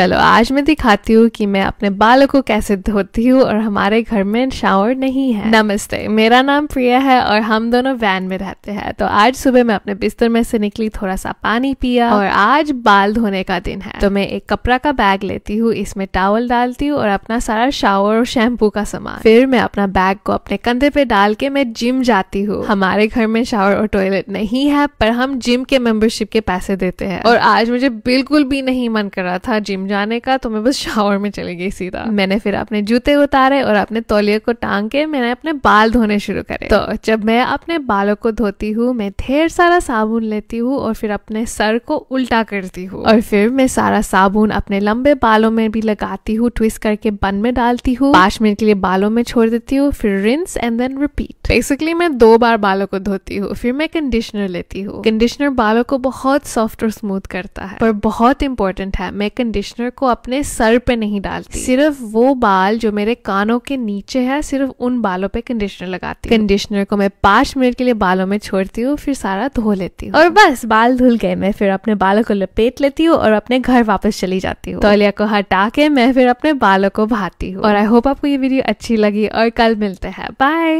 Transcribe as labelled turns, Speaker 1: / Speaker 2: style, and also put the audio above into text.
Speaker 1: चलो आज मैं दिखाती हूँ कि मैं अपने बालों को कैसे धोती हूँ और हमारे घर में शावर नहीं है नमस्ते मेरा नाम प्रिया है और हम दोनों वैन में रहते हैं तो आज सुबह मैं अपने बिस्तर में से निकली थोड़ा सा पानी पिया और आज बाल धोने का दिन है तो मैं एक कपड़ा का बैग लेती हूँ इसमें टावल डालती हूँ और अपना सारा शावर और शैम्पू का सामान फिर मैं अपना बैग को अपने कंधे पे डाल के मैं जिम जाती हूँ हमारे घर में शावर और टॉयलेट नहीं है पर हम जिम के मेंबरशिप के पैसे देते हैं और आज मुझे बिल्कुल भी नहीं मन कर रहा था जिम जाने का तो मैं बस शावर में चली गई सीधा मैंने फिर अपने जूते उतारे और अपने तौलिए को टांग के मैंने अपने बाल धोने शुरू करे तो जब मैं अपने बालों को धोती हूँ मैं ढेर सारा साबुन लेती हूँ और फिर अपने सर को उल्टा करती हूँ और फिर मैं सारा साबुन अपने लंबे बालों में भी लगाती हूँ ट्विस्ट करके बन में डालती हूँ पांच मिनट के लिए बालों में छोड़ देती हूँ फिर rinse and then repeat basically मैं दो बार बालों को धोती हूँ फिर मैं कंडीशनर लेती हूँ कंडीशनर बालों को बहुत सॉफ्ट और स्मूथ करता है पर बहुत इंपॉर्टेंट है मैं कंडीशनर कंडीशनर को अपने सर पे नहीं डालती सिर्फ वो बाल जो मेरे कानों के नीचे है सिर्फ उन बालों पे कंडीशनर लगाती कंडीशनर को मैं पांच मिनट के लिए बालों में छोड़ती हूँ फिर सारा धो लेती हूँ और बस बाल धुल गए मैं फिर अपने बालों को लपेट लेती हूँ और अपने घर वापस चली जाती हूँ तौलिया को हटा के मैं फिर अपने बालों को भाती हूँ और आई होप आपको ये वीडियो अच्छी लगी और कल मिलते हैं बाय